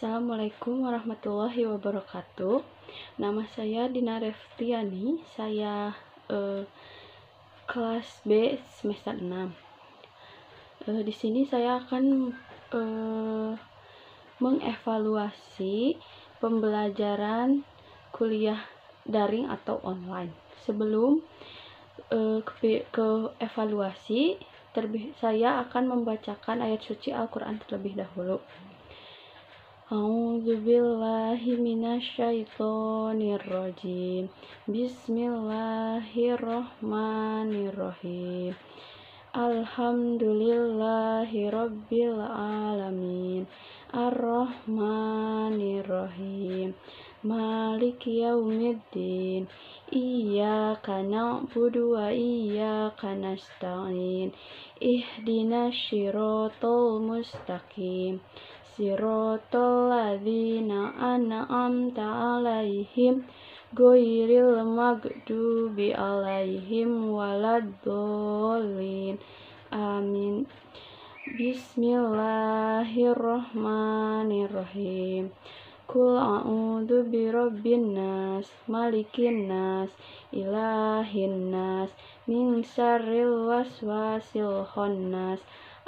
Assalamualaikum warahmatullahi wabarakatuh. Nama saya Dina Reftiani. Saya eh, kelas B semester 6. Eh, di sini saya akan eh, mengevaluasi pembelajaran kuliah daring atau online. Sebelum eh, ke, ke evaluasi, terlebih, saya akan membacakan ayat suci Al-Quran terlebih dahulu. A'udzu billahi minasyaitonir rajim. Bismillahirrahmanirrahim. Alhamdulillahi rabbil alamin. Arrahmanirrahim. Malik yaumiddin. Iyyaka na'budu wa iyyaka nasta'in. Ihdinash syiratal mustaqim. Sirotol ladzina an'amta alaihim Goiril magdubi alaihim waladolin Amin Bismillahirrahmanirrahim Kul a'udhu birabbin nas Malikin nas Ilahin nas Min syarril waswasil khonnas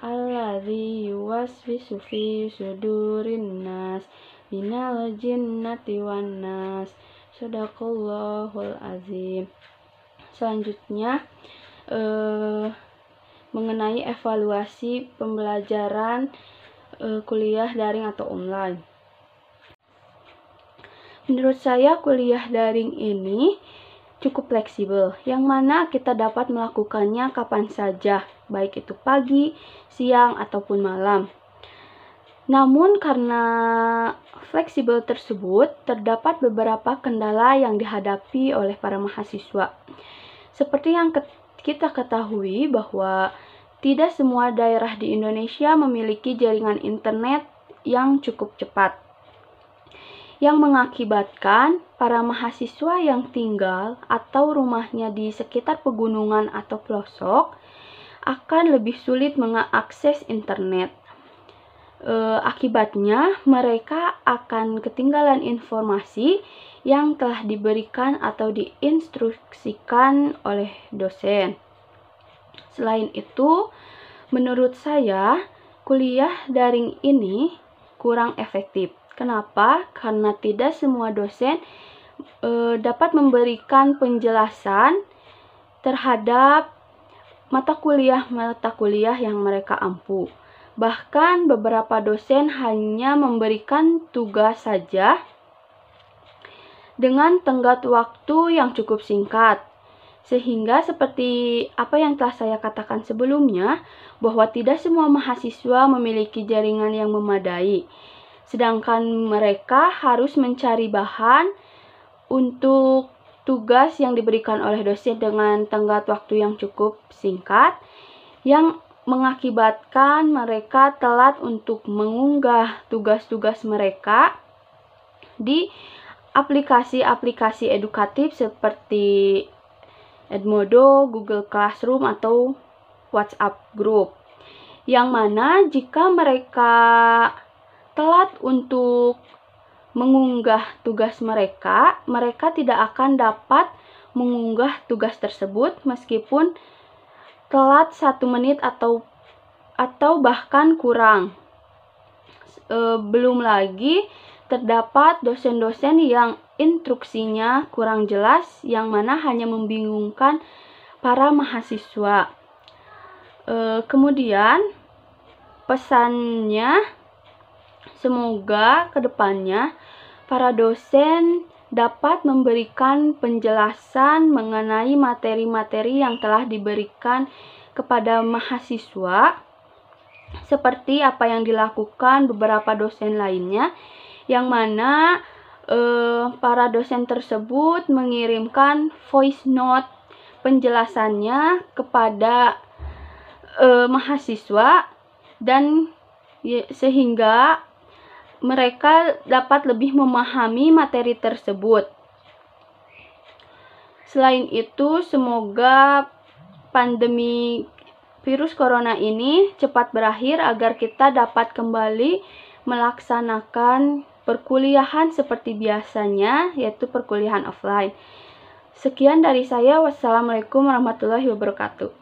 alladzi yuwaswisu fi sudurin nas minal jinnati wan nas sadaqallahul azim selanjutnya eh, mengenai evaluasi pembelajaran eh, kuliah daring atau online menurut saya kuliah daring ini cukup fleksibel, yang mana kita dapat melakukannya kapan saja, baik itu pagi, siang, ataupun malam. Namun karena fleksibel tersebut, terdapat beberapa kendala yang dihadapi oleh para mahasiswa. Seperti yang kita ketahui bahwa tidak semua daerah di Indonesia memiliki jaringan internet yang cukup cepat. Yang mengakibatkan para mahasiswa yang tinggal atau rumahnya di sekitar pegunungan atau pelosok akan lebih sulit mengakses internet. Eh, akibatnya, mereka akan ketinggalan informasi yang telah diberikan atau diinstruksikan oleh dosen. Selain itu, menurut saya, kuliah daring ini kurang efektif. Kenapa? Karena tidak semua dosen eh, dapat memberikan penjelasan terhadap mata kuliah-mata kuliah yang mereka ampu. Bahkan beberapa dosen hanya memberikan tugas saja dengan tenggat waktu yang cukup singkat. Sehingga seperti apa yang telah saya katakan sebelumnya, bahwa tidak semua mahasiswa memiliki jaringan yang memadai. Sedangkan mereka harus mencari bahan untuk tugas yang diberikan oleh dosen dengan tenggat waktu yang cukup singkat yang mengakibatkan mereka telat untuk mengunggah tugas-tugas mereka di aplikasi-aplikasi edukatif seperti Edmodo, Google Classroom, atau WhatsApp Group. Yang mana jika mereka telat untuk mengunggah tugas mereka, mereka tidak akan dapat mengunggah tugas tersebut meskipun telat satu menit atau atau bahkan kurang. E, belum lagi terdapat dosen-dosen yang instruksinya kurang jelas yang mana hanya membingungkan para mahasiswa. E, kemudian pesannya Semoga kedepannya para dosen dapat memberikan penjelasan mengenai materi-materi yang telah diberikan kepada mahasiswa, seperti apa yang dilakukan beberapa dosen lainnya, yang mana eh, para dosen tersebut mengirimkan voice note penjelasannya kepada eh, mahasiswa dan sehingga mereka dapat lebih memahami materi tersebut. Selain itu, semoga pandemi virus corona ini cepat berakhir agar kita dapat kembali melaksanakan perkuliahan seperti biasanya, yaitu perkuliahan offline. Sekian dari saya. Wassalamualaikum warahmatullahi wabarakatuh.